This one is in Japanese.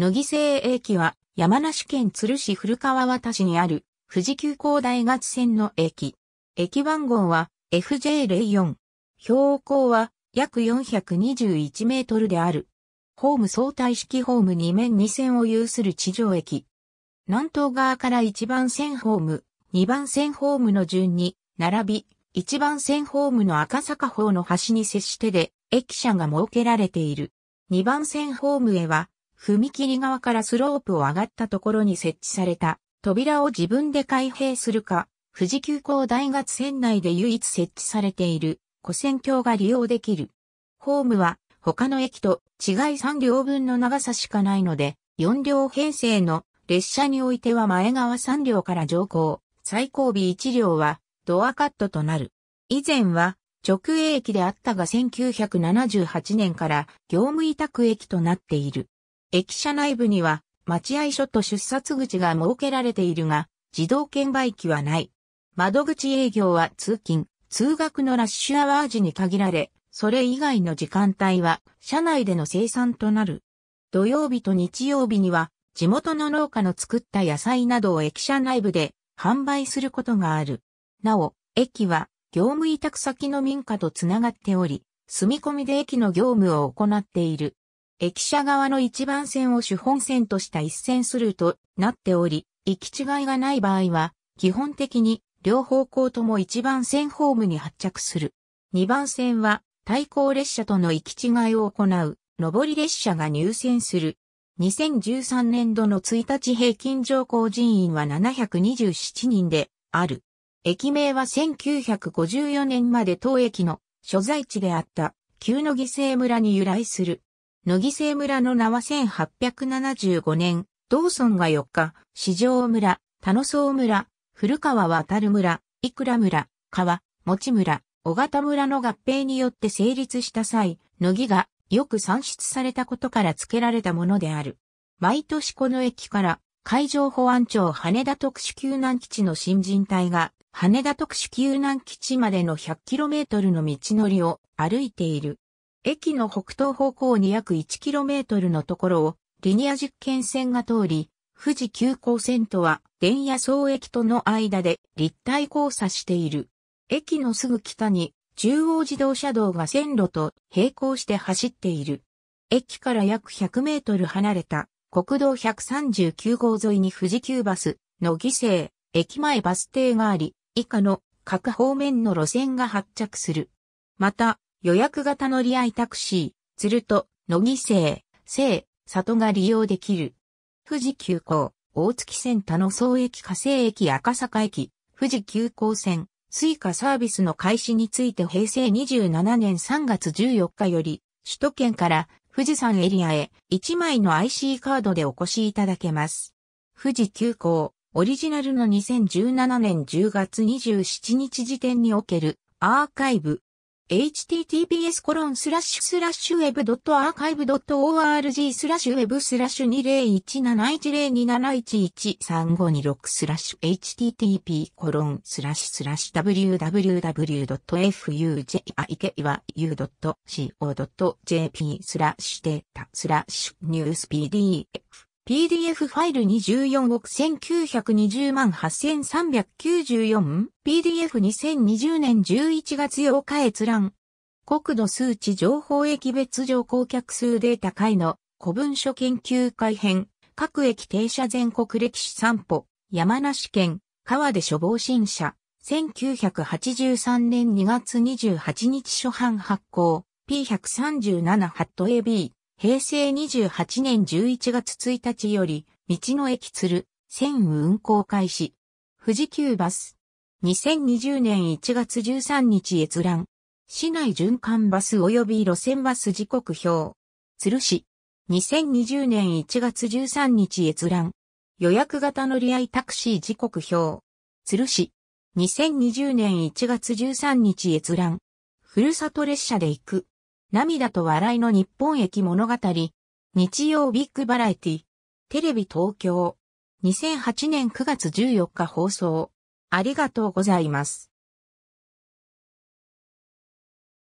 野木製駅は山梨県鶴市古川渡市にある富士急行大学線の駅。駅番号は FJ04。標高は約421メートルである。ホーム相対式ホーム2面2線を有する地上駅。南東側から1番線ホーム、2番線ホームの順に並び、1番線ホームの赤坂方の端に接してで、駅舎が設けられている。2番線ホームへは、踏切側からスロープを上がったところに設置された扉を自分で開閉するか、富士急行大学線内で唯一設置されている古線橋が利用できる。ホームは他の駅と違い3両分の長さしかないので、4両編成の列車においては前側3両から乗降、最後尾1両はドアカットとなる。以前は直営駅であったが1978年から業務委託駅となっている。駅舎内部には待合所と出札口が設けられているが、自動券売機はない。窓口営業は通勤、通学のラッシュアワー時に限られ、それ以外の時間帯は車内での生産となる。土曜日と日曜日には地元の農家の作った野菜などを駅舎内部で販売することがある。なお、駅は業務委託先の民家とつながっており、住み込みで駅の業務を行っている。駅舎側の一番線を主本線とした一線するとなっており、行き違いがない場合は、基本的に両方向とも一番線ホームに発着する。二番線は対向列車との行き違いを行う、上り列車が入線する。2013年度の1日平均乗降人員は727人である。駅名は1954年まで当駅の所在地であった、旧野犠牲村に由来する。野木生村の名は1875年、道村が4日、四条村、田野荘村、古川渡村、いくら村、川、持村、小形村の合併によって成立した際、野木がよく産出されたことから付けられたものである。毎年この駅から海上保安庁羽田特殊救難基地の新人隊が羽田特殊救難基地までの 100km の道のりを歩いている。駅の北東方向に約 1km のところをリニア実験線が通り、富士急行線とは電野総駅との間で立体交差している。駅のすぐ北に中央自動車道が線路と並行して走っている。駅から約100メートル離れた国道139号沿いに富士急バスの犠牲駅前バス停があり、以下の各方面の路線が発着する。また、予約型乗り合いタクシー、鶴と、野木生、生、里が利用できる。富士急行、大月線田野総駅火星駅赤坂駅、富士急行線、追加サービスの開始について平成27年3月14日より、首都圏から富士山エリアへ1枚の IC カードでお越しいただけます。富士急行、オリジナルの2017年10月27日時点におけるアーカイブ、https コロンスラッシュスラッシュウェブドットアーカイブドット org スラッシュウェブスラッシュ20171027113526スラッシュ http コロンスラッシュスラッシュ www.fujikiwa.co.jp スラッシュデータスラッシュニュース PDF PDF ファイル24億1920万 8394PDF2020 年11月8日閲覧。国土数値情報駅別乗降客数データ会の古文書研究会編。各駅停車全国歴史散歩。山梨県川出処方新社。1983年2月28日初版発行。P137 ハット AB。平成28年11月1日より、道の駅鶴、線運行開始。富士急バス。2020年1月13日閲覧。市内循環バス及び路線バス時刻表。鶴市。2020年1月13日閲覧。予約型乗り合いタクシー時刻表。鶴市。2020年1月13日閲覧。ふるさと列車で行く。涙と笑いの日本駅物語、日曜ビッグバラエティ、テレビ東京、2008年9月14日放送、ありがとうございます。